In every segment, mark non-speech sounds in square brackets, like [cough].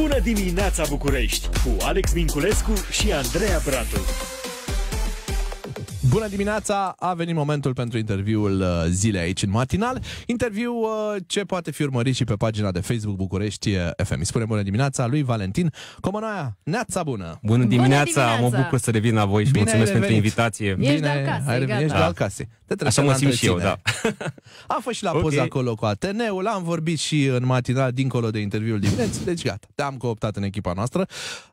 Bună dimineața București cu Alex Minculescu și Andreea Bratu. Bună dimineața! A venit momentul pentru interviul uh, zilei aici în matinal. Interviu uh, ce poate fi urmărit și pe pagina de Facebook București FM. Îi spune bună dimineața lui Valentin Comănoia. Neața bună! Bună dimineața! Bună dimineața. Mă bucur să revin la voi și Bine mulțumesc pentru invitație. Bine, de acasă, ai revenit, ești de acasă. Te Așa mă simt și eu, da. Am [laughs] fost și la okay. poza acolo cu Ateneul, am vorbit și în matinal dincolo de interviul dimineți, deci gata, te-am cooptat în echipa noastră.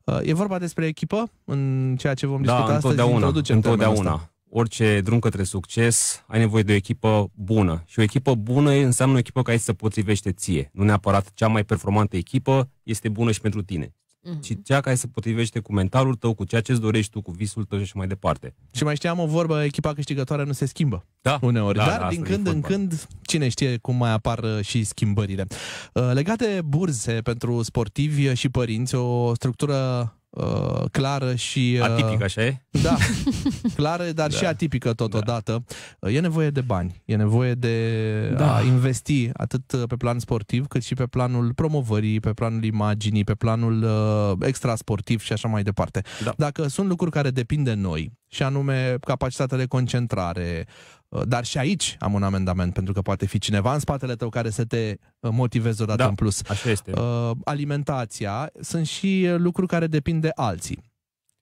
Uh, e vorba despre echipă, în ceea ce vom da, discuta întotdeauna, astăzi, introducem întotdeauna. Asta. Orice drum către succes, ai nevoie de o echipă bună. Și o echipă bună înseamnă o echipă care să potrivește ție. Nu neapărat cea mai performantă echipă este bună și pentru tine, mm-hmm. ci cea care se potrivește cu mentalul tău, cu ceea ce îți dorești tu, cu visul tău și așa mai departe. Și mai știam o vorbă, echipa câștigătoare nu se schimbă da. uneori, da, dar da, din când în când, cine știe cum mai apar uh, și schimbările. Uh, legate burse pentru sportivi și părinți, o structură uh, clară și... Uh, atipică, așa e? Da, [laughs] clară, dar da. și atipică totodată. Da. E nevoie de bani, e nevoie de da. a investi atât uh, pe plan sportiv, cât și pe planul promovării, pe planul imaginii, pe planul uh, extrasportiv și așa mai departe. Da. Dacă sunt lucruri care depind de noi, și anume capacitatea de concentrare. Uh, dar și aici am un amendament, pentru că poate fi cineva în spatele tău care să te uh, motiveze odată da, în plus. Așa este. Uh, alimentația sunt și lucruri care depind de alții.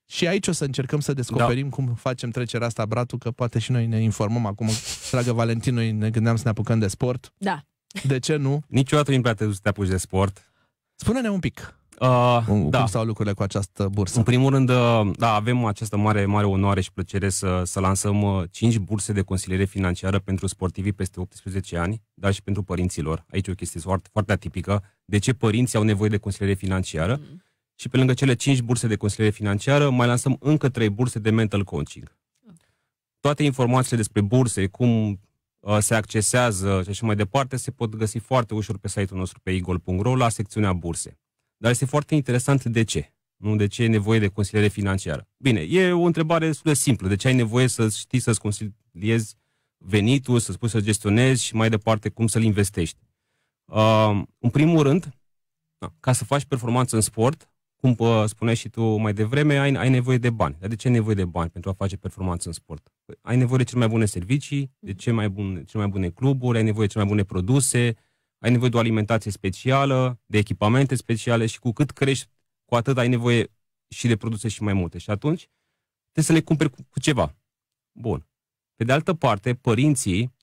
Și aici o să încercăm să descoperim da. cum facem trecerea asta, Bratu, că poate și noi ne informăm acum. Dragă Valentin, noi ne gândeam să ne apucăm de sport. Da. De ce nu? Niciodată nu-mi să te apuci de sport. Spune-ne un pic. Uh, cum, da. cum stau lucrurile cu această bursă? În primul rând, uh, da, avem această mare, mare onoare și plăcere să, să lansăm 5 uh, burse de consiliere financiară pentru sportivii peste 18 ani, dar și pentru părinților. Aici e o chestie foarte, foarte atipică. De ce părinții au nevoie de consiliere financiară? Mm. Și pe lângă cele 5 burse de consiliere financiară, mai lansăm încă 3 burse de mental coaching. Toate informațiile despre burse, cum uh, se accesează și așa mai departe, se pot găsi foarte ușor pe site-ul nostru pe igol.ro la secțiunea burse. Dar este foarte interesant de ce. Nu de ce e nevoie de consiliere financiară. Bine, e o întrebare destul de simplă. De ce ai nevoie să știi să-ți consiliezi venitul, să-ți pui să gestionezi și mai departe cum să-l investești. Uh, în primul rând, da, ca să faci performanță în sport, cum uh, spuneai și tu mai devreme, ai, ai nevoie de bani. Dar de ce ai nevoie de bani pentru a face performanță în sport? Păi, ai nevoie de cele mai bune servicii, de cele mai, bun, cele mai bune cluburi, ai nevoie de cele mai bune produse, ai nevoie de o alimentație specială, de echipamente speciale și cu cât crești, cu atât ai nevoie și de produse și mai multe. Și atunci trebuie să le cumperi cu, cu ceva. Bun. Pe de altă parte, părinții,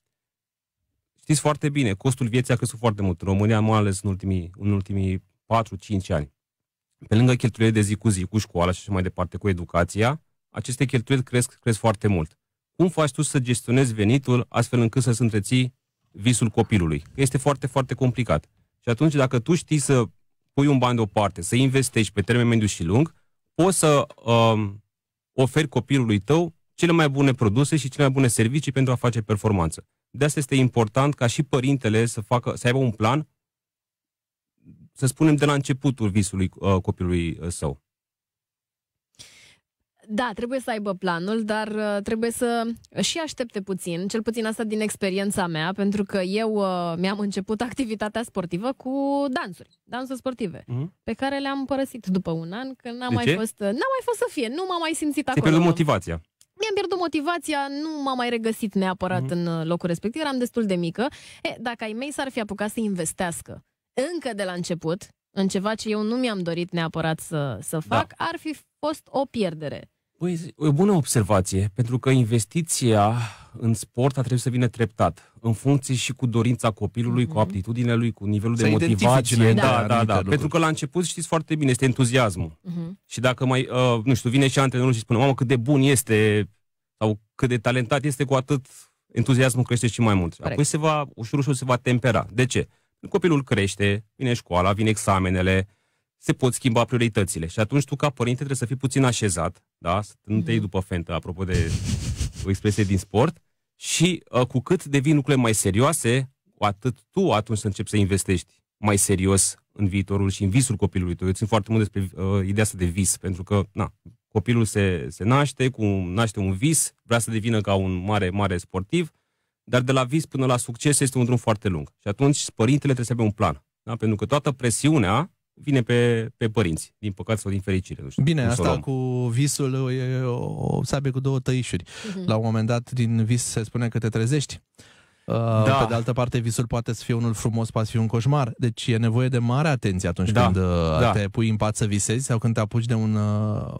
știți foarte bine, costul vieții a crescut foarte mult în România, mai ales în ultimii, în ultimii 4-5 ani. Pe lângă cheltuielile de zi cu zi, cu școala și așa mai departe, cu educația, aceste cheltuieli cresc, cresc foarte mult. Cum faci tu să gestionezi venitul astfel încât să-ți întreții visul copilului. Este foarte, foarte complicat. Și atunci, dacă tu știi să pui un bani deoparte, să investești pe termen mediu și lung, poți să um, oferi copilului tău cele mai bune produse și cele mai bune servicii pentru a face performanță. De asta este important ca și părintele să, facă, să aibă un plan, să spunem, de la începutul visului uh, copilului uh, său. Da, trebuie să aibă planul, dar uh, trebuie să și aștepte puțin, cel puțin asta din experiența mea, pentru că eu uh, mi-am început activitatea sportivă cu dansuri, dansuri sportive, mm-hmm. pe care le-am părăsit după un an, că n-am mai fost, uh, n-am mai fost să fie, nu m-am mai simțit Ți-ai acolo. pierdut motivația. Mi-am pierdut motivația, nu m-am mai regăsit neapărat mm-hmm. în uh, locul respectiv, eram destul de mică. E, dacă ai mei s-ar fi apucat să investească încă de la început, în ceva ce eu nu mi-am dorit neapărat să, să da. fac, da. ar fi fost o pierdere. Păi, o bună observație, pentru că investiția în sport a trebuit să vină treptat, în funcție și cu dorința copilului, mm-hmm. cu mhm. aptitudinea lui, cu nivelul să de motivație. Da, da, da. da. Lucruri. Pentru că la început știți foarte bine, este entuziasmul. Mm-hmm. Și dacă mai, uh, nu știu, vine și antrenorul și spune, mamă, cât de bun este sau cât de talentat este, cu atât entuziasmul crește și mai mult. Correct. Apoi se va, ușor, ușor se va tempera. De ce? Copilul crește, vine școala, vin examenele, se pot schimba prioritățile. Și atunci tu, ca părinte, trebuie să fii puțin așezat, da? Să nu te iei mhm. după fentă, apropo de o expresie din sport. Și uh, cu cât devin lucrurile mai serioase, cu atât tu atunci să începi să investești mai serios în viitorul și în visul copilului tău. Eu țin foarte mult despre uh, ideea asta de vis, pentru că, na, copilul se, se naște, cu, naște un vis, vrea să devină ca un mare, mare sportiv, dar de la vis până la succes este un drum foarte lung. Și atunci părintele trebuie să aibă un plan. Da? Pentru că toată presiunea vine pe, pe părinți, din păcate sau din fericire. Nu știu, Bine, asta cu visul uh, e o, o sabie cu două tăișuri. Uh-huh. La un moment dat din vis se spune că te trezești. Uh, da. Pe de altă parte, visul poate să fie unul frumos, poate să fie un coșmar. Deci e nevoie de mare atenție atunci da. când uh, da. te pui în pat să visezi sau când te apuci de un,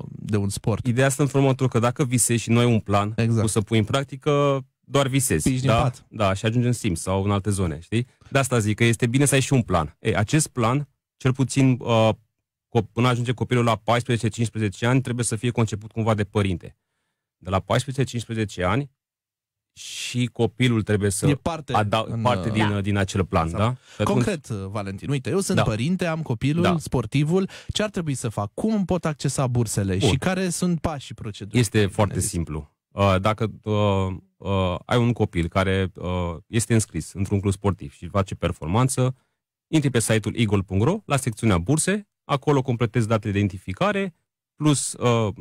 de un sport. Ideea asta în următorul că dacă visezi și nu ai un plan exact. cu să pui în practică, doar visezi. Pici da? da, și ajungi în sim sau în alte zone, știi? De asta zic că este bine să ai și un plan. Ei, acest plan cel puțin uh, până ajunge copilul la 14-15 ani, trebuie să fie conceput cumva de părinte. De la 14-15 ani și copilul trebuie să e parte, ada- în, parte din, da. din acel plan. Exact. da? Da? Atunci... Concret, uh, Valentin, uite, eu sunt da. părinte, am copilul, da. sportivul, ce ar trebui să fac? Cum pot accesa bursele Bun. și care sunt pașii procedurii? Este foarte zis. simplu. Uh, dacă uh, uh, ai un copil care uh, este înscris într-un club sportiv și face performanță, Intri pe site-ul eagle.ro, la secțiunea burse, acolo completezi date de identificare, plus uh,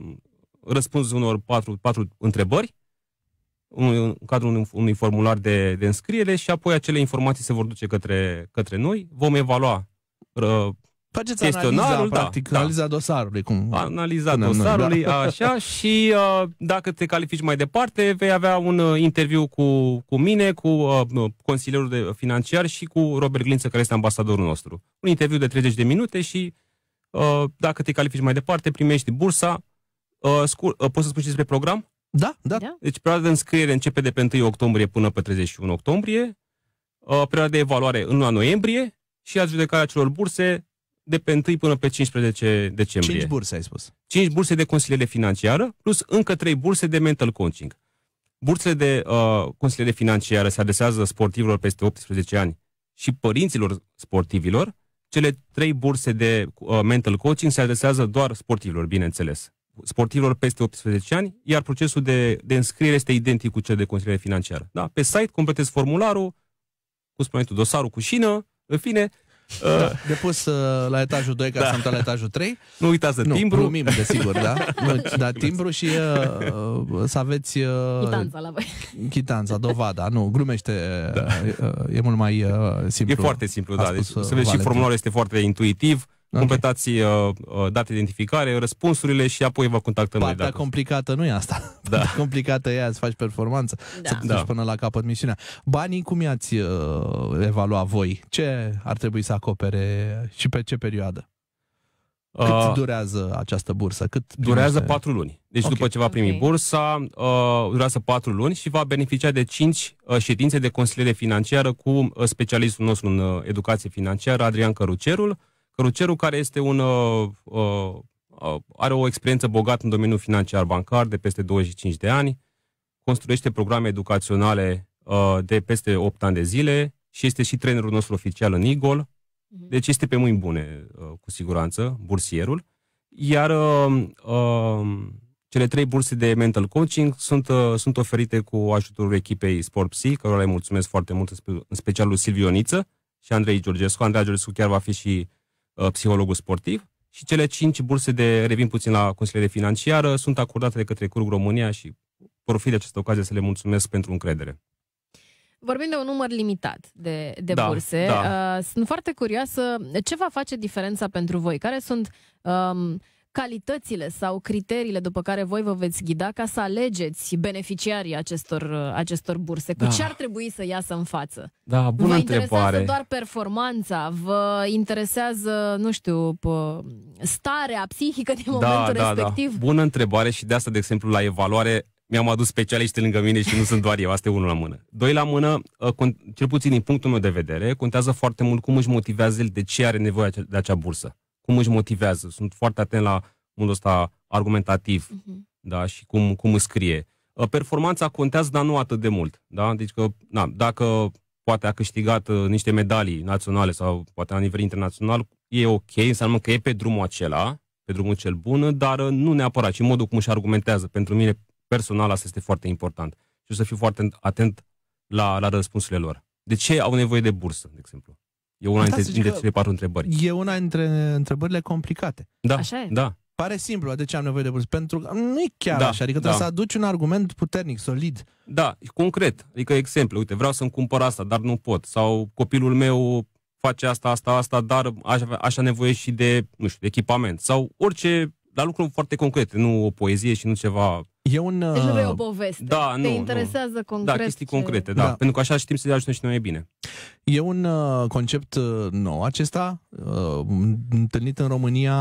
răspunzi unor patru, patru întrebări în cadrul unui formular de, de înscriere și apoi acele informații se vor duce către, către noi. Vom evalua uh, Faceți analiza, da, practic, da, analiza da. dosarului. Cum analiza dosarului, noi, da. așa, [laughs] și uh, dacă te califici mai departe, vei avea un uh, interviu cu, cu mine, cu uh, consilierul de financiar și cu Robert Glință, care este ambasadorul nostru. Un interviu de 30 de minute și uh, dacă te califici mai departe, primești bursa. Uh, scur, uh, poți să spui și despre program? Da, da. da. Deci perioada de înscriere începe de pe 1 octombrie până pe 31 octombrie, uh, perioada de evaluare în luna noiembrie și adjudecarea celor burse de pe 1 până pe 15 decembrie. 5 burse, ai spus. 5 burse de consiliere financiară, plus încă 3 burse de mental coaching. Bursele de uh, consiliere financiară se adresează sportivilor peste 18 ani și părinților sportivilor. Cele 3 burse de uh, mental coaching se adresează doar sportivilor, bineînțeles. Sportivilor peste 18 ani, iar procesul de, de înscriere este identic cu cel de consiliere financiară. Da? Pe site completezi formularul, cu spuneți dosarul cu șină, în fine, da, da. de pus uh, la etajul 2 ca da. să am la etajul 3. Nu uitați de nu, timbru. Nu, Glumim, desigur, da. [laughs] Nu, da, timbru și uh, uh, să aveți... Uh, chitanța la voi. dovada. Nu, glumește. Da. Uh, e mult mai uh, simplu. E foarte simplu, A da. Deci, uh, să vezi și formularul este foarte intuitiv. Uh, Okay. Completați uh, uh, date de identificare, răspunsurile și apoi vă contactăm Partea noi. Partea complicată nu e asta. [laughs] Da. Partea complicată e aia, să faci performanță, da. să da. până la capăt misiunea. Banii cum i-ați uh, evalua voi? Ce ar trebui să acopere și pe ce perioadă? Cât uh, durează această bursă? Cât durează patru 4 luni. Deci okay. după ce va primi okay. bursa, uh, durează 4 luni și va beneficia de 5 uh, ședințe de consiliere financiară cu uh, specialistul nostru în uh, educație financiară, Adrian Cărucerul, uh, Cărucerul, care este un, uh, uh, uh are o experiență bogată în domeniul financiar bancar de peste 25 de ani, construiește programe educaționale uh, de peste 8 ani de zile și este și trenerul nostru oficial în Eagle, mhm. deci este pe mâini bune, uh, cu siguranță, bursierul. Iar uh, uh, cele trei burse de mental coaching sunt, uh, sunt oferite cu ajutorul echipei Sport Psi, cărora le mulțumesc foarte mult, în special lui Silvioniță și Andrei Georgescu. Andrei Georgescu chiar va fi și Uh, psihologul sportiv. Și cele cinci burse de, revin puțin la consiliere Financiară, sunt acordate de către CURG România și profit de această ocazie să le mulțumesc pentru încredere. Vorbim de un număr limitat de, de da, burse. Da. Uh, sunt foarte curioasă ce va face diferența pentru voi. Care sunt um, calitățile sau criteriile după care voi vă veți ghida ca să alegeți beneficiarii acestor, acestor burse? Cu da. ce ar trebui să iasă în față? Da, bună vă interesează întrebare. doar performanța? Vă interesează, nu știu, starea psihică din da, momentul da, da. respectiv? Da. Bună întrebare și de asta, de exemplu, la evaluare mi-am adus specialiști lângă mine și nu sunt doar eu, asta e unul la mână. Doi la mână, ă, cel puțin din punctul meu de vedere, contează foarte mult cum își motivează el de ce are nevoie de acea bursă cum își motivează. Sunt foarte atent la modul ăsta argumentativ uh-huh. da? și cum, cum îți scrie. Ă, performanța contează, dar nu atât de mult. Da? Deci că, na, dacă poate a câștigat ă, niște medalii naționale sau poate la nivel internațional, e ok, înseamnă că e pe drumul acela, pe drumul cel bun, dar ă, nu neapărat, ci modul cum își argumentează. Pentru mine, personal, asta este foarte important. Și o să fiu foarte atent la, la răspunsurile lor. De ce au nevoie de bursă, de exemplu? E una dintre, dintre cele patru întrebări. E una dintre întrebările complicate. Da, Așa e? da. Pare simplu, de ce am nevoie de burs? Pentru că nu e chiar da, așa, adică da. să aduci un argument puternic, solid. Da, concret, adică exemplu, uite, vreau să-mi cumpăr asta, dar nu pot. Sau copilul meu face asta, asta, asta, dar aș, așa nevoie și de, nu știu, de echipament. Sau orice, dar lucruri foarte concrete, nu o poezie și nu ceva E un... Deci nu uh, vrei o poveste. Da, Te nu, interesează nu. Da, concret. Da, chestii ce... concrete, da, da. Pentru că așa știm să le ajutăm și noi bine. E un uh, concept uh, nou acesta, uh, întâlnit în România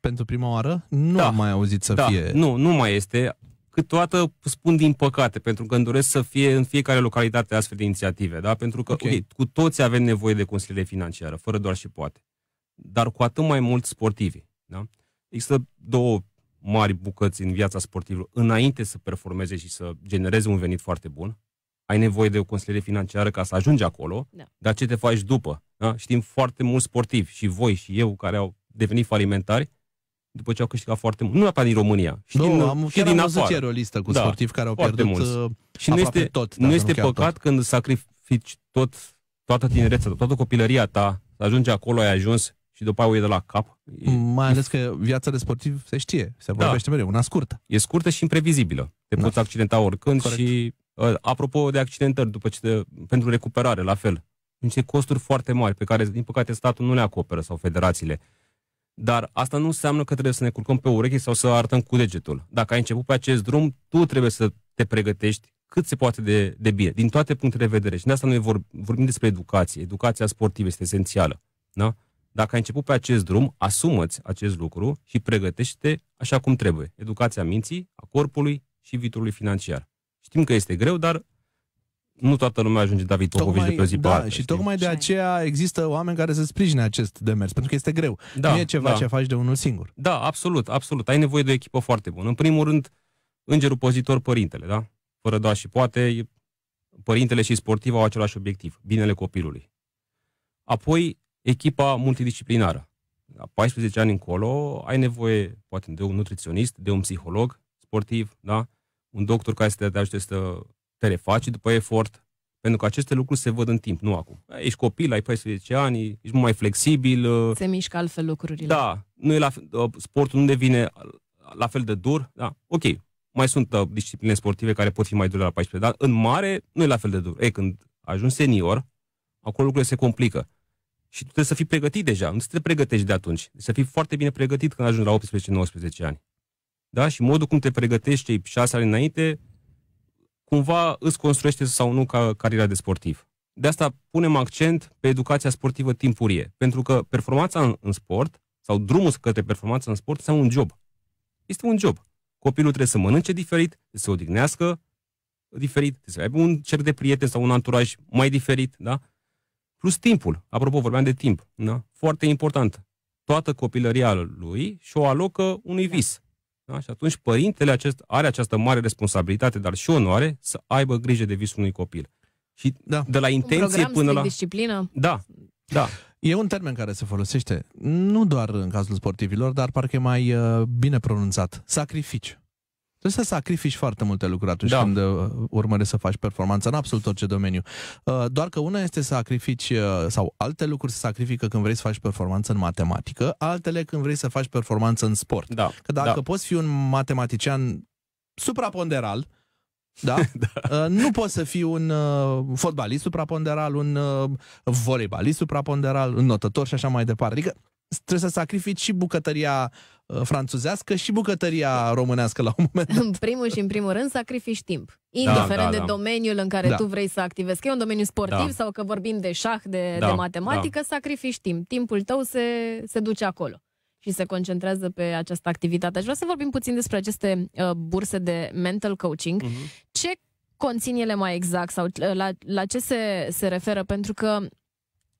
pentru prima oară. Nu da. am mai auzit să da. fie... Nu, nu mai este. Câteodată spun din păcate, pentru că îmi doresc să fie în fiecare localitate astfel de inițiative, da? Pentru că, okay. Okay, cu toți avem nevoie de consiliere financiară, fără doar și poate. Dar cu atât mai mult sportivi, da? Există două mari bucăți în viața sportivă înainte să performeze și să genereze un venit foarte bun. Ai nevoie de o consiliere financiară ca să ajungi acolo, da. dar ce te faci după? Da? Știm foarte mulți sportivi și voi și eu care au devenit falimentari după ce au câștigat foarte mult. Nu neapărat din România, și nu, din, am, și din am afară. chiar o listă cu da, sportivi care au pierdut mulți. Uh, și nu este, tot, nu este nu păcat tot. când sacrifici tot, toată tinerețea, toată copilăria ta, să ajungi acolo, ai ajuns și după aia o e de la cap. E... Mai ales că viața de sportiv se știe, se da. vorbește da. mereu, una scurtă. E scurtă și imprevizibilă. Te da. poți accidenta oricând Corect. și, ă, apropo de accidentări, după ce te, pentru recuperare, la fel. Niște costuri foarte mari pe care, din păcate, statul nu le acoperă sau federațiile. Dar asta nu înseamnă că trebuie să ne curcăm pe urechi sau să arătăm cu degetul. Dacă ai început pe acest drum, tu trebuie să te pregătești cât se poate de, de bine, din toate punctele de vedere. Și de asta noi vorbim despre educație. Educația sportivă este esențială. Da? Dacă ai început pe acest drum, asumați acest lucru și pregătește așa cum trebuie. Educația minții, a corpului și viitorului financiar. Știm că este greu, dar nu toată lumea ajunge David Popovici de pe zi da, pe altă, Și știi? tocmai de aceea există oameni care să sprijine acest demers, pentru că este greu. Da, nu e ceva da. ce faci de unul singur. Da, absolut, absolut. Ai nevoie de o echipă foarte bună. În primul rând, îngerul pozitor, părintele, da? Fără da și poate, părintele și sportiv au același obiectiv, binele copilului. Apoi, echipa multidisciplinară. La 14 ani încolo ai nevoie poate de un nutriționist, de un psiholog sportiv, da? un doctor care să te ajute să te refaci după efort, pentru că aceste lucruri se văd în timp, nu acum. Ești copil, ai 14 ani, ești mult mai flexibil. Se uh, mișcă altfel lucrurile. Da, nu e la, uh, sportul nu devine la fel de dur. Da, ok, mai sunt uh, discipline sportive care pot fi mai dure la 14, dar în mare nu e la fel de dur. Ei, când ajungi senior, acolo lucrurile se complică. Și tu trebuie să fii pregătit deja, nu să te pregătești de atunci. Deci să fii foarte bine pregătit când ajungi la 18-19 ani. Da? Și modul cum te pregătești cei 6 ani înainte, cumva îți construiește sau nu ca cariera de sportiv. De asta punem accent pe educația sportivă timpurie, pentru că performanța în, în sport sau drumul către performanța în sport este un job. Este un job. Copilul trebuie să mănânce diferit, să se odihnească diferit, să aibă un cer de prieteni sau un anturaj mai diferit, da? Plus timpul. Apropo, vorbeam de timp. Da? Foarte important. Toată copilăria lui și o alocă unui da. vis. Da? Și atunci părintele acest, are această mare responsabilitate, dar și onoare, să aibă grijă de visul unui copil. Și da. de la intenție Un până la... disciplină. Da, da. E un termen care se folosește, nu doar în cazul sportivilor, dar parcă e mai uh, bine pronunțat. Sacrificiu. Trebuie să sacrifici foarte multe lucruri atunci da. când uh, urmărești să faci performanță în absolut orice domeniu. Uh, doar că una este să sacrifici uh, sau alte lucruri se sacrifică când vrei să faci performanță în matematică, altele când vrei să faci performanță în sport. Da. Că dacă da. poți fi un matematician supraponderal, da? [laughs] da. Nu poți să fii un uh, fotbalist supraponderal, un uh, voleibalist supraponderal, un notător și așa mai departe. Adică trebuie să sacrifici și bucătăria Uh, franțuzească și bucătăria românească la un moment dat. În primul și în primul rând sacrifici timp. Da, Indiferent da, da, da. de domeniul în care da. tu vrei să activezi, că e un domeniu sportiv da. sau că vorbim de șah, de, da. de da. matematică, da. sacrifici timp. Timpul tău se, se duce acolo și se concentrează pe această activitate. Aș vrea să vorbim puțin despre aceste uh, burse de mental coaching. Mm-hmm. Ce conțin ele mai exact sau uh, la, la ce se, se referă? Pentru că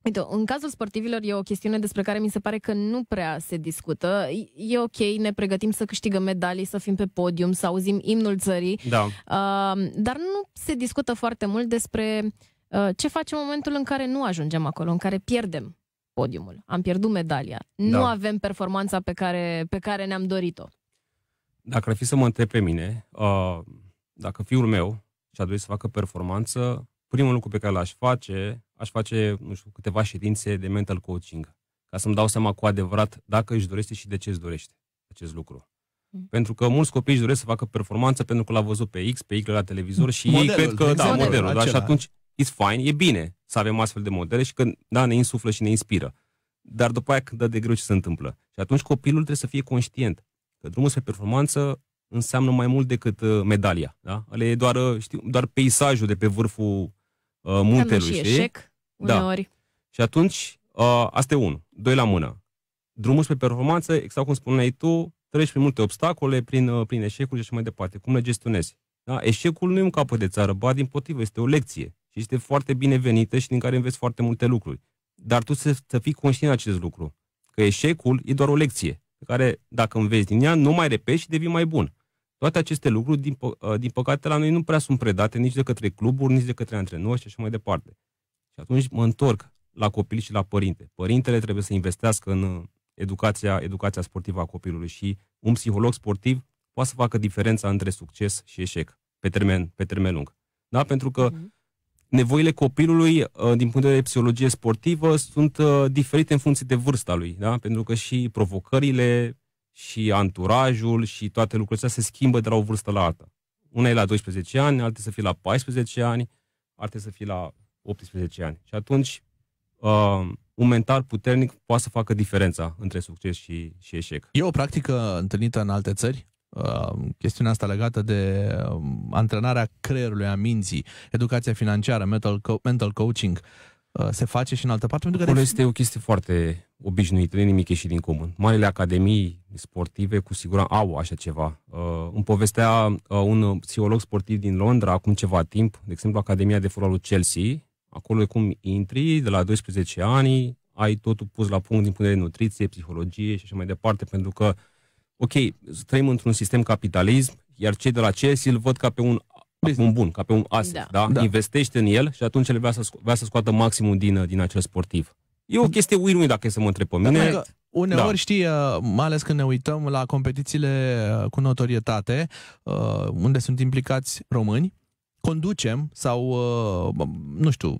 Uite, în cazul sportivilor e o chestiune despre care mi se pare că nu prea se discută. E ok, ne pregătim să câștigăm medalii, să fim pe podium, să auzim imnul țării, da. uh, dar nu se discută foarte mult despre uh, ce facem în momentul în care nu ajungem acolo, în care pierdem podiumul, am pierdut medalia, da. nu avem performanța pe care, pe care ne-am dorit-o. Dacă ar fi să mă întreb pe mine, uh, dacă fiul meu și-a dorit să facă performanță, primul lucru pe care l-aș face aș face, nu știu, câteva ședințe de mental coaching, ca să-mi dau seama cu adevărat dacă își dorește și de ce își dorește acest lucru. Mm. Pentru că mulți copii își doresc să facă performanță pentru că l-a văzut pe X, pe Y la televizor și modelul, ei cred că, exact. da, modelul. da, și atunci, it's fine, e bine să avem astfel de modele și că, da, ne insuflă și ne inspiră. Dar după aia, când dă de greu ce se întâmplă. Și atunci copilul trebuie să fie conștient că drumul spre performanță înseamnă mai mult decât uh, medalia. Da? Ale e doar, uh, știu, doar peisajul de pe vârful uh, muntelui. Și eșec. Da. uneori. Da. Și atunci, uh, asta e un, Doi la mână. Drumul spre performanță, exact cum spuneai tu, treci prin multe obstacole, prin, uh, prin eșecuri și așa mai departe. Cum le gestionezi? Da? Eșecul nu e un capăt de țară, ba din potrivă, este o lecție și este foarte binevenită și din care înveți foarte multe lucruri. Dar tu să, să fii conștient de acest lucru, că eșecul e doar o lecție pe care, dacă înveți din ea, nu mai repeți și devii mai bun. Toate aceste lucruri, din, pă- ă, din păcate, la noi nu prea sunt predate nici de către cluburi, nici de către antrenori și așa mai departe. Și atunci mă întorc la copil și la părinte. Părintele trebuie să investească în uh, educația, educația sportivă a copilului și un psiholog sportiv poate să facă diferența între succes și eșec pe termen, pe termen lung. Da? Pentru că uh-huh. nevoile copilului, uh, din punct de vedere psihologie sportivă, sunt uh, diferite în funcție de vârsta lui. Da? Pentru că și provocările, și anturajul, și toate lucrurile astea se schimbă de la o vârstă la alta. Una e la 12 ani, alte să fie la 14 ani, alte să fie la 18 ani. Și atunci, uh, un mentor puternic poate să facă diferența între succes și, și eșec. E o practică întâlnită în alte țări? Uh, chestiunea asta legată de uh, antrenarea creierului, a minții, educația financiară, mental, co- mental coaching, uh, se face și în altă parte? Pentru că Acolo de... este o chestie foarte obișnuită, nu e nimic ieșit din comun. Marile academii sportive cu siguranță au așa ceva. Uh, îmi povestea uh, un psiholog sportiv din Londra acum ceva timp, de exemplu Academia de Fotbal Chelsea, Acolo e cum intri, de la 12 ani, ai totul pus la punct din punct de vedere nutriție, psihologie și așa mai departe, pentru că, ok, trăim într-un sistem capitalism, iar cei de la CS îl văd ca pe un un bun, ca pe un asset, da. Da? da? Investește în el și atunci el vrea să, vrea să scoată maximul din, din acel sportiv. E o chestie win-win dacă e să mă întreb pe mine. Da, da. Uneori, da. știi, uh, mai ales când ne uităm la competițiile uh, cu notorietate, uh, unde sunt implicați români, conducem sau, uh, nu știu,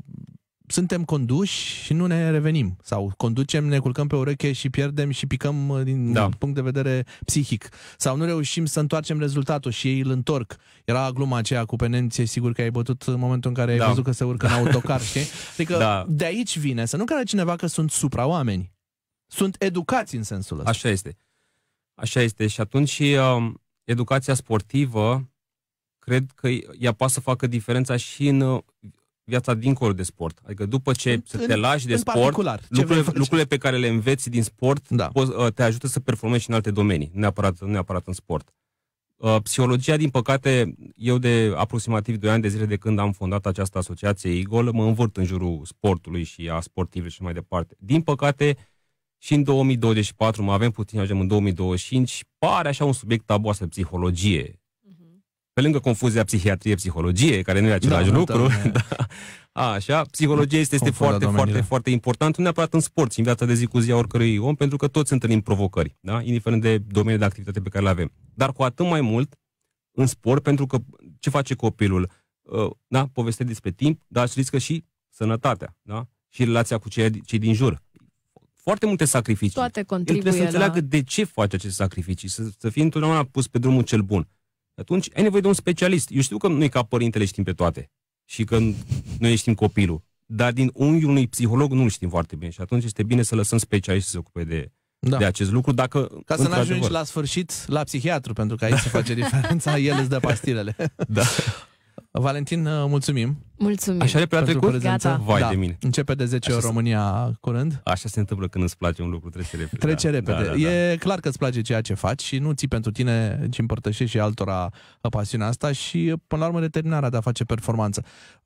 suntem conduși și nu ne revenim. Sau conducem, ne culcăm pe ureche și pierdem și picăm uh, din da. punct de vedere psihic. Sau nu reușim să întoarcem rezultatul și ei îl întorc. Era gluma aceea cu penenție, sigur că ai bătut în momentul în care da. ai văzut că se urcă în [laughs] autocar, știi? Adică da. de aici vine, să nu crede cineva că sunt supra-oameni. Sunt educați în sensul ăsta. Așa este. Așa este. Și atunci um, educația sportivă cred că ea poate să facă diferența și în uh, viața dincolo de sport. Adică după ce în, te lași de sport, lucrurile, lucrurile pe care le înveți din sport da. poți, uh, te ajută să performezi și în alte domenii, nu neapărat, neapărat în sport. Uh, psihologia, din păcate, eu de aproximativ 2 ani de zile de când am fondat această asociație IGOL, mă învârt în jurul sportului și a sportivului și mai departe. Din păcate, și în 2024, mai avem puțin, ajungem în 2025, pare așa un subiect tabu astfel, psihologie pe lângă confuzia psihiatrie-psihologie, care nu e același da, da lucru, [laughs] da, da. A, așa, psihologia este, este foarte, domeniile. foarte, foarte important, nu neapărat în sport, în viața de zi cu zi a oricărui om, pentru că toți întâlnim provocări, da? indiferent de domeniul de activitate pe care le avem. Dar cu atât mai mult în sport, pentru că ce face copilul? Uh, da, poveste despre timp, dar își riscă și sănătatea, da? Și relația cu cei, cei din jur foarte multe sacrificii. Toate contribuie El trebuie să înțeleagă la... de ce face aceste sacrificii, să, să fie întotdeauna pus pe drumul cel bun atunci ai nevoie de un specialist. Eu știu că noi ca părintele știm pe toate și că noi știm copilul, dar din unghiul unui psiholog nu-l știm foarte bine și atunci este bine să lăsăm specialiști să se ocupe de, da. de acest lucru. Dacă, Ca să nu ajungi la sfârșit la psihiatru, pentru că aici se face [laughs] diferența, el îți dă pastilele. da. [laughs] Valentin, uh, mulțumim. Mulțumim. Așa de pe trecut? Gata. Vai da. de mine. Începe de 10 ori România se... curând. Așa se întâmplă când îți place un lucru, trece repede. [laughs] Trece da. repede. Da, da, da. E clar că îți place ceea ce faci și nu ții pentru tine, ci împărtășești și altora uh, pasiunea asta și uh, până la urmă determinarea de a face performanță.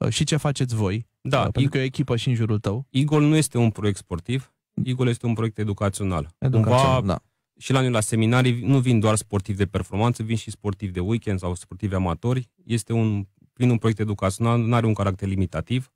Și ce faceți voi? Da. Pentru că e o echipă și în jurul tău. Igol nu este un proiect sportiv, Igol este un proiect educațional. Educațional, Cumva, da și la noi la seminarii nu vin doar sportivi de performanță, vin și sportivi de weekend sau sportivi amatori. Este un prin un proiect educațional, nu are un caracter limitativ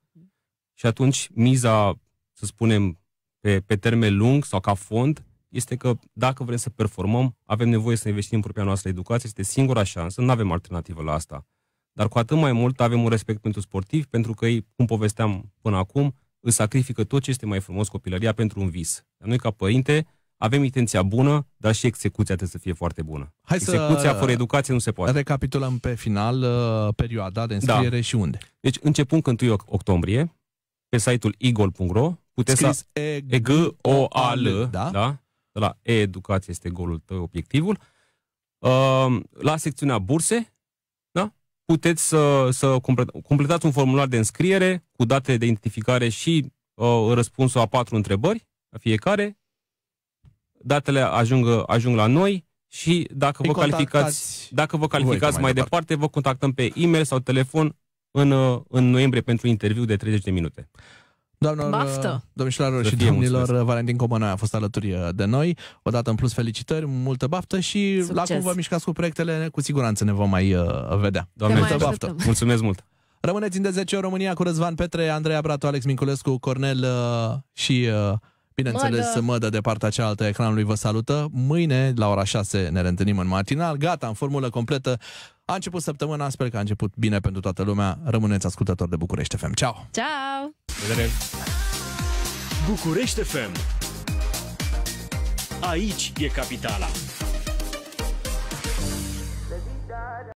și atunci miza, să spunem, pe, pe termen lung sau ca fond, este că dacă vrem să performăm, avem nevoie să investim în propria noastră educație, este singura șansă, nu avem alternativă la asta. Dar cu atât mai mult avem un respect pentru sportivi, pentru că ei, cum povesteam până acum, îți sacrifică tot ce este mai frumos copilăria pentru un vis. Noi, ca părinte, avem intenția bună, dar și execuția trebuie să fie foarte bună. Hai execuția să fără educație nu se poate. Recapitulăm pe final uh, perioada de da. înscriere da. și unde. Deci începând cu 1 octombrie, pe site-ul igol.ro, puteți Scris să... e g o a l da? da? De la e-educație este golul tău, obiectivul. Uh, la secțiunea burse, da? puteți să, să completați un formular de înscriere cu date de identificare și uh, răspunsul a patru întrebări, la fiecare, datele ajung, ajung la noi și dacă vă calificați, dacă vă calificați mai, mai departe, departe, vă contactăm pe e-mail sau telefon în, în noiembrie pentru interviu de 30 de minute. Doamnelor, Baftă. domnișoarelor și domnilor, mulțumesc. Valentin Comănoi a fost alături de noi. o dată, în plus felicitări, multă baftă și Succes. la cum vă mișcați cu proiectele, cu siguranță ne vom mai uh, vedea. Doamne, multă baftă. Mulțumesc mult. Rămâneți în de 10 România cu Răzvan Petre, Andreea Bratu, Alex Minculescu, Cornel uh, și uh, Bineînțeles, mă dă de partea cealaltă a ecranului vă salută. Mâine, la ora 6, ne reîntâlnim în matinal. Gata, în formulă completă. A început săptămâna, sper că a început bine pentru toată lumea. Rămâneți ascultători de București FM. Ciao! Ciao! Vedere! București FM Aici e capitala!